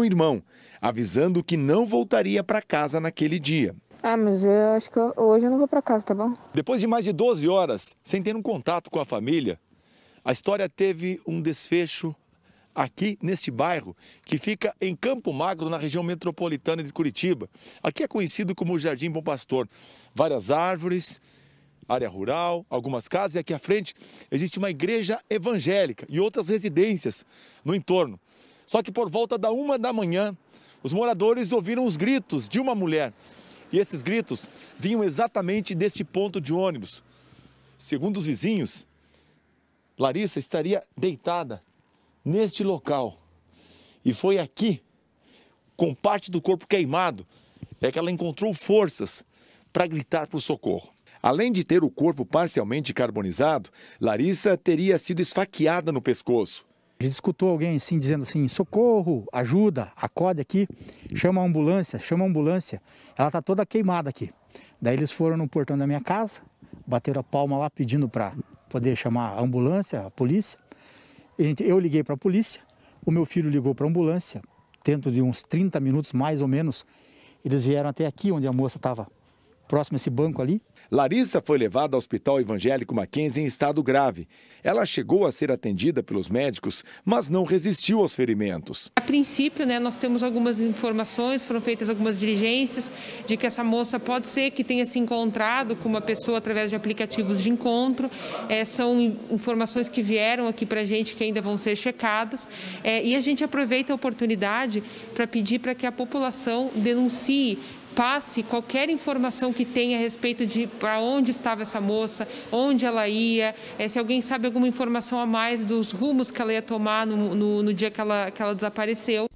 um irmão, avisando que não voltaria para casa naquele dia. Ah, mas eu acho que hoje eu não vou para casa, tá bom? Depois de mais de 12 horas sem ter um contato com a família, a história teve um desfecho aqui neste bairro, que fica em Campo Magro, na região metropolitana de Curitiba. Aqui é conhecido como Jardim Bom Pastor. Várias árvores, área rural, algumas casas, e aqui à frente existe uma igreja evangélica e outras residências no entorno. Só que por volta da uma da manhã, os moradores ouviram os gritos de uma mulher. E esses gritos vinham exatamente deste ponto de ônibus. Segundo os vizinhos, Larissa estaria deitada neste local. E foi aqui, com parte do corpo queimado, é que ela encontrou forças para gritar por socorro. Além de ter o corpo parcialmente carbonizado, Larissa teria sido esfaqueada no pescoço. A gente escutou alguém assim dizendo assim: socorro, ajuda, acode aqui, chama a ambulância, chama a ambulância. Ela está toda queimada aqui. Daí eles foram no portão da minha casa, bateram a palma lá pedindo para poder chamar a ambulância, a polícia. Eu liguei para a polícia, o meu filho ligou para a ambulância. Dentro de uns 30 minutos, mais ou menos, eles vieram até aqui onde a moça estava próximo a esse banco ali. Larissa foi levada ao Hospital Evangélico Mackenzie em estado grave. Ela chegou a ser atendida pelos médicos, mas não resistiu aos ferimentos. A princípio, né, nós temos algumas informações, foram feitas algumas diligências de que essa moça pode ser que tenha se encontrado com uma pessoa através de aplicativos de encontro. É, são informações que vieram aqui para a gente que ainda vão ser checadas. É, e a gente aproveita a oportunidade para pedir para que a população denuncie passe qualquer informação que tenha a respeito de para onde estava essa moça, onde ela ia, eh, se alguém sabe alguma informação a mais dos rumos que ela ia tomar no, no, no dia que ela, que ela desapareceu.